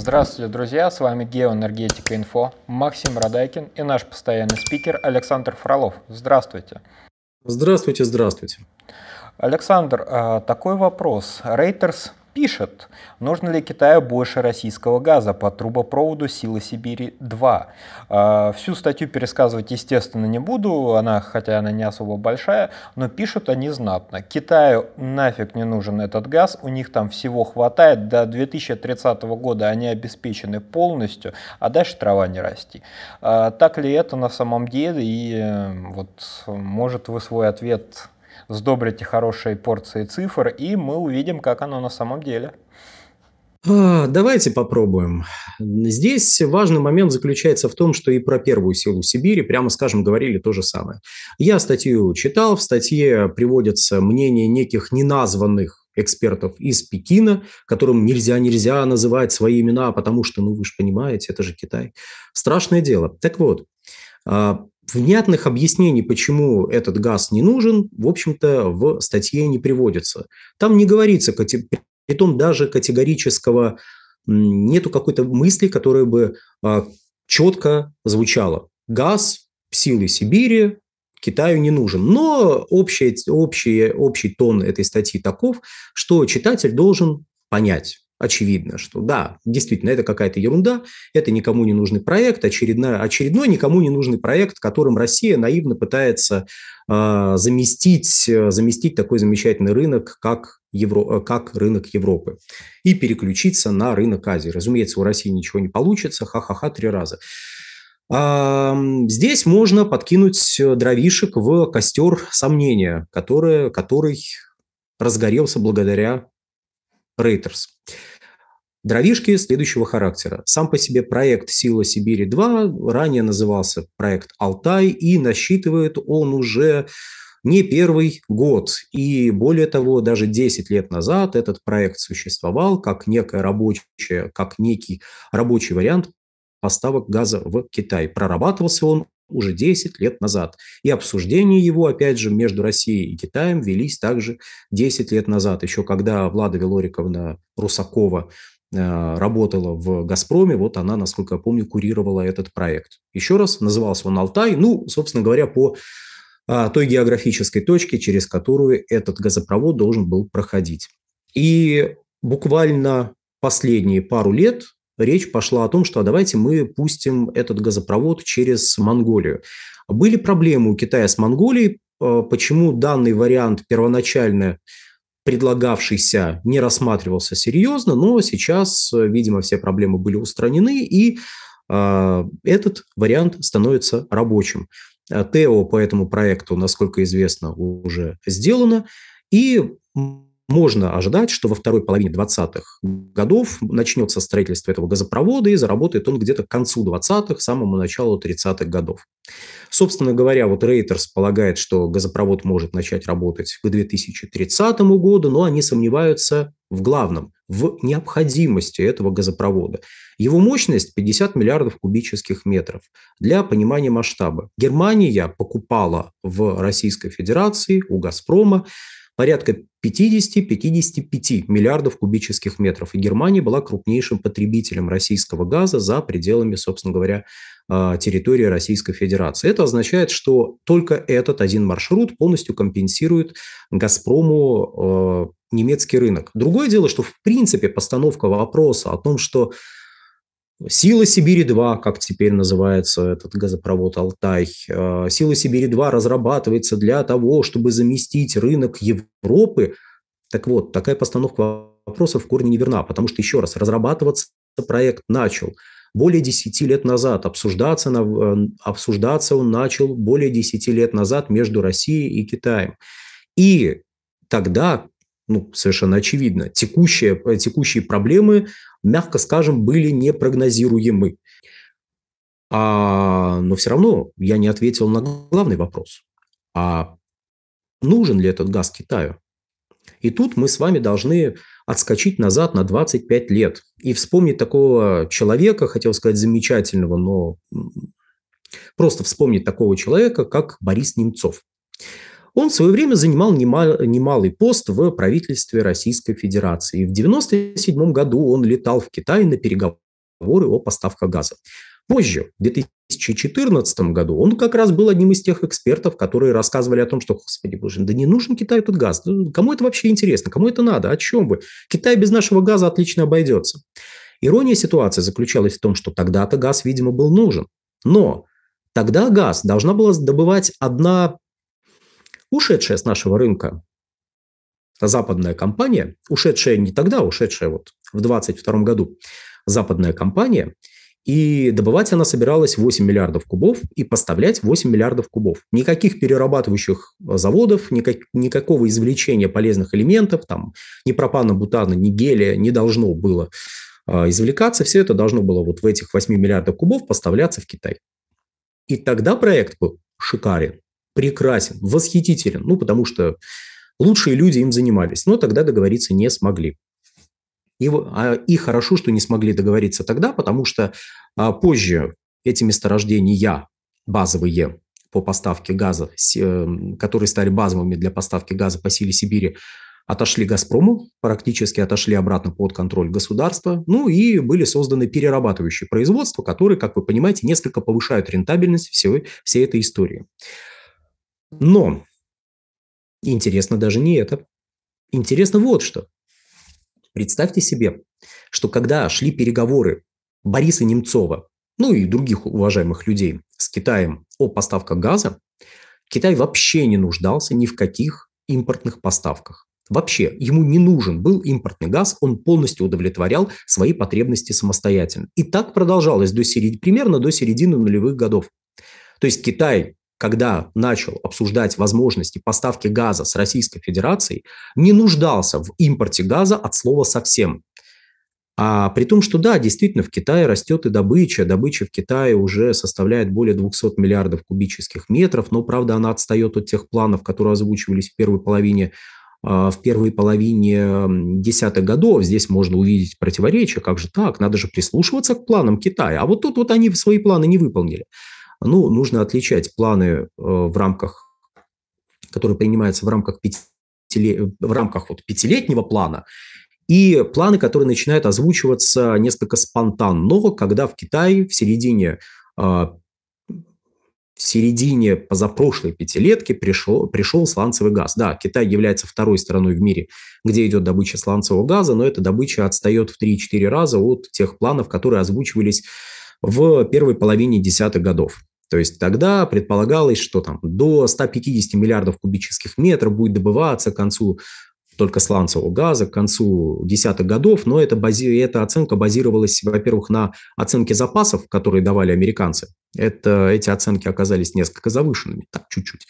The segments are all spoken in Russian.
Здравствуйте, друзья! С вами Геоэнергетика Инфо, Максим Радайкин и наш постоянный спикер Александр Фролов. Здравствуйте! Здравствуйте, здравствуйте! Александр, а, такой вопрос. Рейтерс пишет, нужно ли Китаю больше российского газа по трубопроводу «Силы Сибири-2». А, всю статью пересказывать, естественно, не буду, она, хотя она не особо большая, но пишут они знатно. Китаю нафиг не нужен этот газ, у них там всего хватает, до 2030 года они обеспечены полностью, а дальше трава не расти. А, так ли это на самом деле? И э, вот может вы свой ответ сдобрите хорошей порцией цифр, и мы увидим, как оно на самом деле. А, давайте попробуем. Здесь важный момент заключается в том, что и про первую силу Сибири, прямо скажем, говорили то же самое. Я статью читал, в статье приводятся мнения неких неназванных экспертов из Пекина, которым нельзя-нельзя называть свои имена, потому что, ну вы же понимаете, это же Китай. Страшное дело. Так вот, а, внятных объяснений, почему этот газ не нужен, в общем-то, в статье не приводится. Там не говорится, при том даже категорического, нету какой-то мысли, которая бы а, четко звучала. Газ силы Сибири Китаю не нужен. Но общий, общий, общий тон этой статьи таков, что читатель должен понять, очевидно, что да, действительно, это какая-то ерунда, это никому не нужный проект, очередной, очередной никому не нужный проект, которым Россия наивно пытается э, заместить, заместить такой замечательный рынок, как, Евро, э, как рынок Европы, и переключиться на рынок Азии. Разумеется, у России ничего не получится, ха-ха-ха, три раза. Здесь можно подкинуть дровишек в костер сомнения, который, который разгорелся благодаря Рейтерс. Дровишки следующего характера. Сам по себе проект «Сила Сибири-2» ранее назывался проект «Алтай», и насчитывает он уже не первый год. И более того, даже 10 лет назад этот проект существовал как, некая рабочая, как некий рабочий вариант поставок газа в Китай. Прорабатывался он уже 10 лет назад. И обсуждения его, опять же, между Россией и Китаем велись также 10 лет назад, еще когда Влада Велориковна Русакова э, работала в «Газпроме», вот она, насколько я помню, курировала этот проект. Еще раз, назывался он «Алтай», ну, собственно говоря, по а, той географической точке, через которую этот газопровод должен был проходить. И буквально последние пару лет речь пошла о том, что а давайте мы пустим этот газопровод через Монголию. Были проблемы у Китая с Монголией, э, почему данный вариант первоначально предлагавшийся не рассматривался серьезно, но сейчас, э, видимо, все проблемы были устранены, и э, этот вариант становится рабочим. ТЭО по этому проекту, насколько известно, уже сделано, и можно ожидать, что во второй половине 20-х годов начнется строительство этого газопровода и заработает он где-то к концу 20-х, самому началу 30-х годов. Собственно говоря, вот Рейтерс полагает, что газопровод может начать работать к 2030 году, но они сомневаются в главном, в необходимости этого газопровода. Его мощность 50 миллиардов кубических метров. Для понимания масштаба. Германия покупала в Российской Федерации у «Газпрома» порядка 50-55 миллиардов кубических метров. И Германия была крупнейшим потребителем российского газа за пределами, собственно говоря, а, территории Российской Федерации. Это означает, что только этот один маршрут полностью компенсирует «Газпрому» а, немецкий рынок. Другое дело, что в принципе постановка вопроса о том, что Сила Сибири-2, как теперь называется этот газопровод Алтай, а, Сила Сибири-2 разрабатывается для того, чтобы заместить рынок Европы. Так вот, такая постановка вопросов в корне неверна, потому что, еще раз, разрабатываться проект начал более 10 лет назад, обсуждаться, на, э, обсуждаться он начал более 10 лет назад между Россией и Китаем. И тогда, ну, совершенно очевидно, текущие, э, текущие проблемы мягко скажем, были непрогнозируемы. А, но все равно я не ответил на главный вопрос. А нужен ли этот газ Китаю? И тут мы с вами должны отскочить назад на 25 лет и вспомнить такого человека, хотел сказать замечательного, но просто вспомнить такого человека, как Борис Немцов. Он в свое время занимал немалый пост в правительстве Российской Федерации. в 1997 году он летал в Китай на переговоры о поставках газа. Позже, в 2014 году, он как раз был одним из тех экспертов, которые рассказывали о том, что, господи боже, да не нужен Китаю тут газ. Кому это вообще интересно? Кому это надо? О чем вы? Китай без нашего газа отлично обойдется. Ирония ситуации заключалась в том, что тогда-то газ, видимо, был нужен. Но тогда газ должна была добывать одна ушедшая с нашего рынка западная компания, ушедшая не тогда, а ушедшая вот в 2022 году, западная компания, и добывать она собиралась 8 миллиардов кубов и поставлять 8 миллиардов кубов. Никаких перерабатывающих заводов, никак, никакого извлечения полезных элементов, там, ни пропана, бутана, ни гелия не должно было э, извлекаться. Все это должно было вот в этих 8 миллиардов кубов поставляться в Китай. И тогда проект был шикарен прекрасен, восхитителен, ну, потому что лучшие люди им занимались, но тогда договориться не смогли. И, а, и хорошо, что не смогли договориться тогда, потому что а, позже эти месторождения базовые по поставке газа, э, которые стали базовыми для поставки газа по силе Сибири, отошли «Газпрому», практически отошли обратно под контроль государства, ну и были созданы перерабатывающие производства, которые, как вы понимаете, несколько повышают рентабельность всего всей этой истории. Но интересно даже не это. Интересно вот что. Представьте себе, что когда шли переговоры Бориса Немцова, ну и других уважаемых людей с Китаем о поставках газа, Китай вообще не нуждался ни в каких импортных поставках. Вообще, ему не нужен был импортный газ, он полностью удовлетворял свои потребности самостоятельно. И так продолжалось до середины, примерно до середины нулевых годов. То есть Китай когда начал обсуждать возможности поставки газа с Российской Федерацией, не нуждался в импорте газа от слова совсем. А при том, что да, действительно, в Китае растет и добыча. Добыча в Китае уже составляет более 200 миллиардов кубических метров, но, правда, она отстает от тех планов, которые озвучивались в первой половине а, в первой половине десятых годов. Здесь можно увидеть противоречие. Как же так? Надо же прислушиваться к планам Китая. А вот тут вот они свои планы не выполнили ну, нужно отличать планы э, в рамках, которые принимаются в рамках, пятиле, в рамках вот пятилетнего плана и планы, которые начинают озвучиваться несколько спонтанно, когда в Китае в середине э, в середине позапрошлой пятилетки пришел, пришел сланцевый газ. Да, Китай является второй страной в мире, где идет добыча сланцевого газа, но эта добыча отстает в 3-4 раза от тех планов, которые озвучивались в первой половине десятых годов. То есть тогда предполагалось, что там до 150 миллиардов кубических метров будет добываться к концу только сланцевого газа к концу десятых годов, но это бази... эта оценка базировалась, во-первых, на оценке запасов, которые давали американцы. Это, эти оценки оказались несколько завышенными, так, чуть-чуть.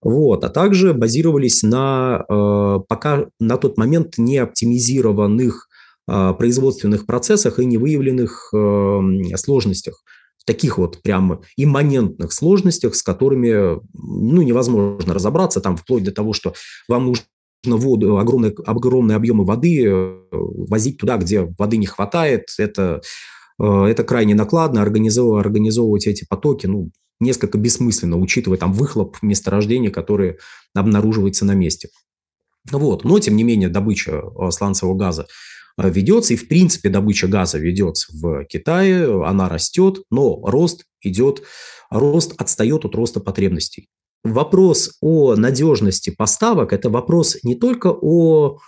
Вот, а также базировались на э, пока на тот момент не оптимизированных э, производственных процессах и не выявленных э, сложностях – таких вот прям имманентных сложностях, с которыми ну, невозможно разобраться, там вплоть до того, что вам нужно воду, огромные, огромные объемы воды э, возить туда, где воды не хватает. Это, э, это крайне накладно, организовывать, организовывать эти потоки, ну, несколько бессмысленно, учитывая там выхлоп месторождения, которые обнаруживается на месте. Вот. Но, тем не менее, добыча э, сланцевого газа Э, ведется, и в принципе добыча газа ведется в Китае, она растет, но рост идет, рост отстает от роста потребностей. Вопрос о надежности поставок – это вопрос не только о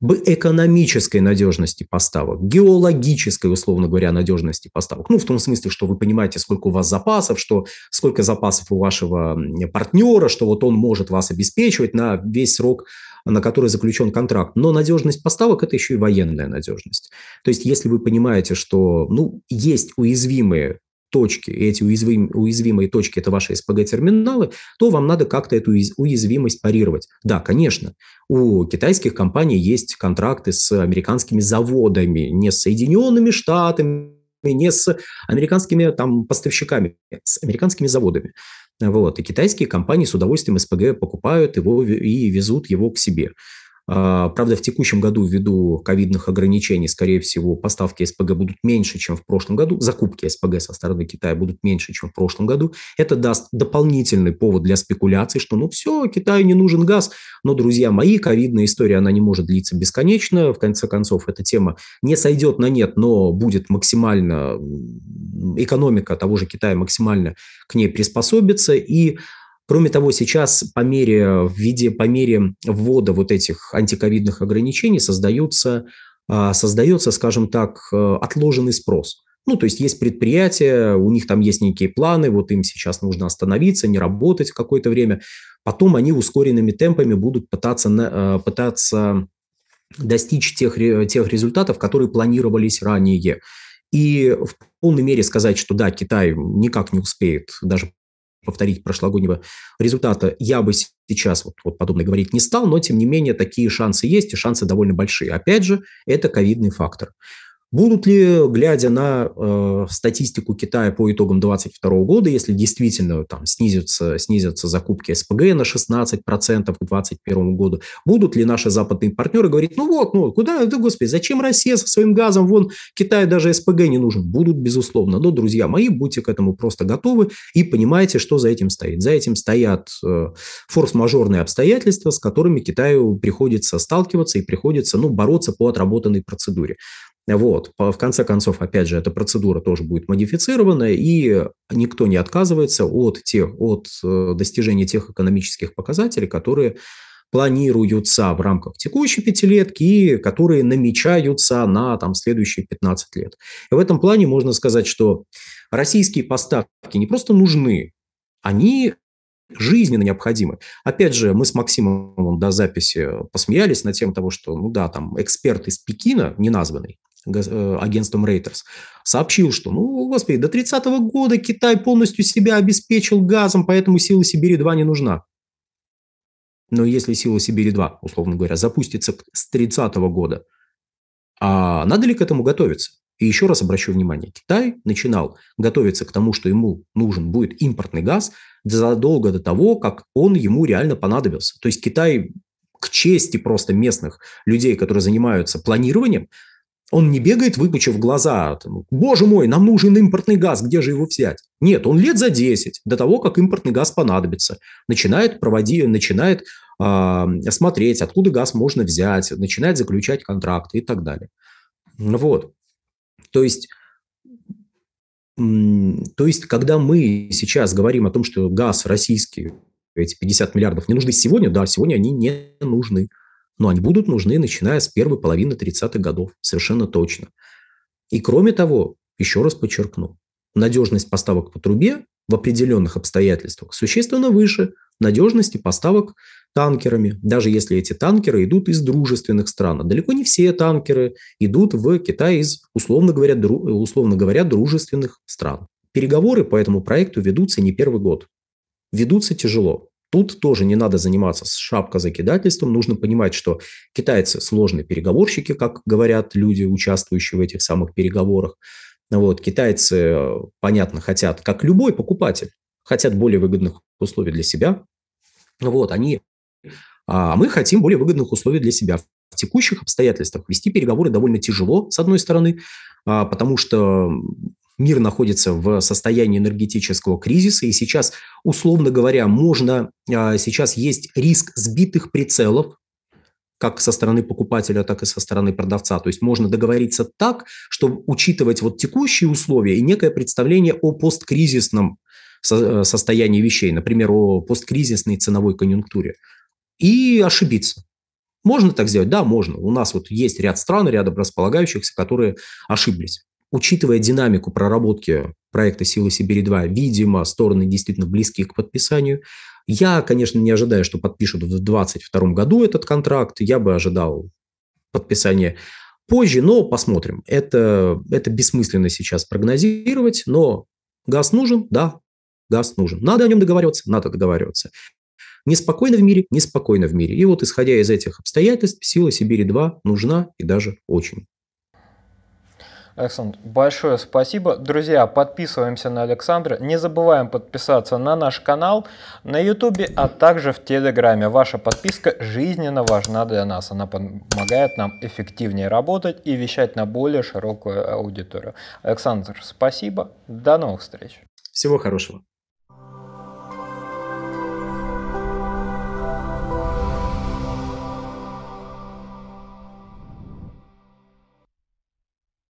бы экономической надежности поставок, геологической, условно говоря, надежности поставок. Ну, в том смысле, что вы понимаете, сколько у вас запасов, что сколько запасов у вашего партнера, что вот он может вас обеспечивать на весь срок на который заключен контракт. Но надежность поставок – это еще и военная надежность. То есть, если вы понимаете, что ну, есть уязвимые точки, и эти уязвим, уязвимые точки – это ваши СПГ-терминалы, то вам надо как-то эту уязвимость парировать. Да, конечно, у китайских компаний есть контракты с американскими заводами, не с Соединенными Штатами, не с американскими там, поставщиками, с американскими заводами. Вот. И китайские компании с удовольствием СПГ покупают его и везут его к себе. А, правда, в текущем году ввиду ковидных ограничений, скорее всего, поставки СПГ будут меньше, чем в прошлом году, закупки СПГ со стороны Китая будут меньше, чем в прошлом году. Это даст дополнительный повод для спекуляций, что ну все, Китаю не нужен газ. Но, друзья мои, ковидная история, она не может длиться бесконечно. В конце концов, эта тема не сойдет на нет, но будет максимально, экономика того же Китая максимально к ней приспособится. И Кроме того, сейчас по мере, в виде, по мере ввода вот этих антиковидных ограничений создается, а, создается, скажем так, э, отложенный спрос. Ну, то есть есть предприятия, у них там есть некие планы, вот им сейчас нужно остановиться, не работать какое-то время. Потом они ускоренными темпами будут пытаться, э, пытаться достичь тех, тех результатов, которые планировались ранее. И в полной мере сказать, что да, Китай никак не успеет даже повторить прошлогоднего результата, я бы сейчас вот, вот подобное говорить не стал, но тем не менее такие шансы есть, и шансы довольно большие. Опять же, это ковидный фактор. Будут ли, глядя на э, статистику Китая по итогам 2022 года, если действительно там снизятся, снизятся закупки СПГ на 16% к 2021 году, будут ли наши западные партнеры говорить, ну вот, ну куда, да господи, зачем Россия со своим газом, вон Китаю даже СПГ не нужен? Будут, безусловно, но, друзья мои, будьте к этому просто готовы и понимайте, что за этим стоит. За этим стоят э, форс-мажорные обстоятельства, с которыми Китаю приходится сталкиваться и приходится, ну, бороться по отработанной процедуре. Вот. В конце концов, опять же, эта процедура тоже будет модифицирована, и никто не отказывается от, тех, от э, достижения тех экономических показателей, которые планируются в рамках текущей пятилетки и которые намечаются на там, следующие 15 лет. И в этом плане можно сказать, что российские поставки не просто нужны, они жизненно необходимы. Опять же, мы с Максимом до записи посмеялись на тем, того, что, ну да, там эксперт из Пекина, неназванный, Э, агентством Reuters, сообщил, что, ну, господи, до 30 -го года Китай полностью себя обеспечил газом, поэтому сила Сибири-2 не нужна. Но если сила Сибири-2, условно говоря, запустится с 30 -го года, а надо ли к этому готовиться? И еще раз обращу внимание, Китай начинал готовиться к тому, что ему нужен будет импортный газ задолго до того, как он ему реально понадобился. То есть Китай к чести просто местных людей, которые занимаются планированием, он не бегает, выпучив глаза. А Боже мой, нам нужен импортный газ, где же его взять? Нет, он лет за 10 до того, как импортный газ понадобится. Начинает проводить, начинает э, смотреть, откуда газ можно взять, начинает заключать контракты и так далее. Вот. То есть то есть, когда мы сейчас говорим о том, что газ российский, эти 50 миллиардов не нужны сегодня, да, сегодня они не нужны но они будут нужны, начиная с первой половины 30-х годов, совершенно точно. И кроме того, еще раз подчеркну, надежность поставок по трубе в определенных обстоятельствах существенно выше надежности поставок танкерами, даже если эти танкеры идут из дружественных стран. А далеко не все танкеры идут в Китай из, условно говоря, дру, условно говоря, дружественных стран. Переговоры по этому проекту ведутся не первый год. Ведутся тяжело. Тут тоже не надо заниматься шапкозакидательством, нужно понимать, что китайцы сложные переговорщики, как говорят люди, участвующие в этих самых переговорах. Вот, китайцы, э, понятно, хотят, как любой покупатель, хотят более выгодных условий для себя. Вот, они, а мы хотим более выгодных условий для себя. В текущих обстоятельствах вести переговоры довольно тяжело, с одной стороны, а, потому что мир находится в состоянии энергетического кризиса, и сейчас, условно говоря, можно, а, сейчас есть риск сбитых прицелов, как со стороны покупателя, так и со стороны продавца. То есть можно договориться так, чтобы учитывать вот текущие условия и некое представление о посткризисном э, состоянии вещей, например, о посткризисной ценовой конъюнктуре, и ошибиться. Можно так сделать? Да, можно. У нас вот есть ряд стран, рядом располагающихся, которые ошиблись. Учитывая динамику проработки проекта «Сила Сибири-2», видимо, стороны действительно близки к подписанию. Я, конечно, не ожидаю, что подпишут в 2022 году этот контракт. Я бы ожидал подписания позже, но посмотрим. Это, это бессмысленно сейчас прогнозировать, но газ нужен, да, газ нужен. Надо о нем договариваться, надо договариваться. Неспокойно в мире, неспокойно в мире. И вот исходя из этих обстоятельств, сила Сибири-2 нужна и даже очень. Александр, большое спасибо. Друзья, подписываемся на Александра. Не забываем подписаться на наш канал, на YouTube, а также в Телеграме. Ваша подписка жизненно важна для нас. Она помогает нам эффективнее работать и вещать на более широкую аудиторию. Александр, спасибо. До новых встреч. Всего хорошего.